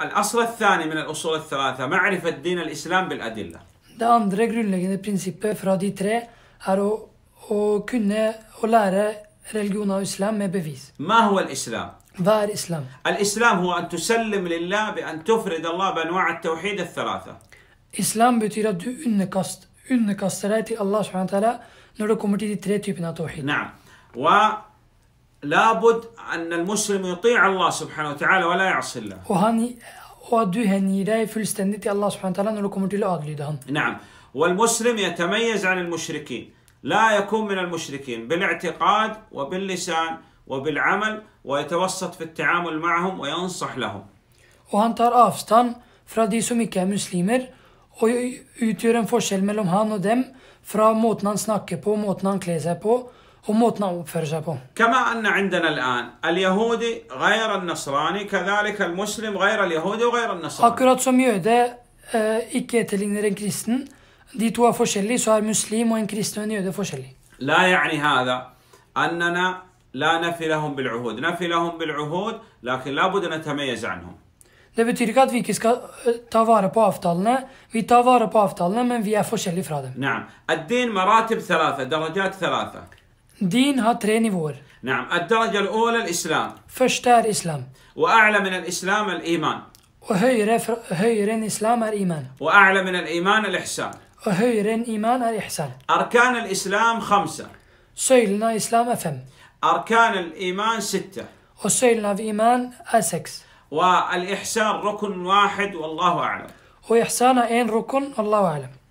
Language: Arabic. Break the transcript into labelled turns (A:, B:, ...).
A: الأصل الثاني من الأصول الثلاثة معرفة دين الإسلام بالأدلة.
B: Det andre grunnleggende prinsippet fra de tre er å, å kunne å lære religion av islam med bevis.
A: ما هو الإسلام؟ Hva er islam? الإسلام هو أن تسلم لله بأن تفرد الله بأنواع التوحيد الثلاثة.
B: Islam betyr at du underkast, underkaster deg til Allah subhanahu wa ta'ala når det kommer til de tre typene av tawhid.
A: نعم. لابد ان المسلم يطيع الله سبحانه وتعالى ولا يعصي الله.
B: وهاني ودو هني داي فلستنيتي الله سبحانه وتعالى نقول كومنتي لادليدان.
A: نعم والمسلم يتميز عن المشركين لا يكون من المشركين بالاعتقاد وباللسان وبالعمل ويتوسط في التعامل معهم وينصح لهم.
B: وهان تار افستان فرادي سوميكا مسلمر ويتيرن فوشل ملوم هان ودم فرا موتنان سناكي بو موتنان كليزي بو وموتنا وفرجابهم
A: كما أن عندنا الآن اليهودي غير النصراني كذلك المسلم غير اليهودي وغير النصراني Akkurat
B: som jøde ikke etterligner en kristen, de to er forskjellige, så er muslim og en kristen og en jøde forskjellig.
A: لا يعني هذا أننا لا نفي لهم بالعهود نفي لهم بالعهود لكن لابد أن نتميز عنهم
B: Det betyr ikke at vi ikke skal ta vare på avtalene. Vi tar vare på avtalene, men vi er forskjellige fra dem.
A: نعم الدين مراتب ثلاثة درجات ثلاثة
B: دين ها تري نيفور
A: نعم الدرجة الأولى الإسلام
B: فشتار إسلام
A: وأعلى من الإسلام الإيمان
B: وهي هيرن إسلام الإيمان
A: وأعلى من الإيمان الإحسان
B: وهيرن إيمان الإحسان
A: أركان الإسلام خمسة
B: سيلنا إسلام فم
A: أركان الإيمان ستة
B: وسيلنا في إيمان أسكس
A: والإحسان ركن واحد والله أعلم
B: وإحسان أين ركن الله أعلم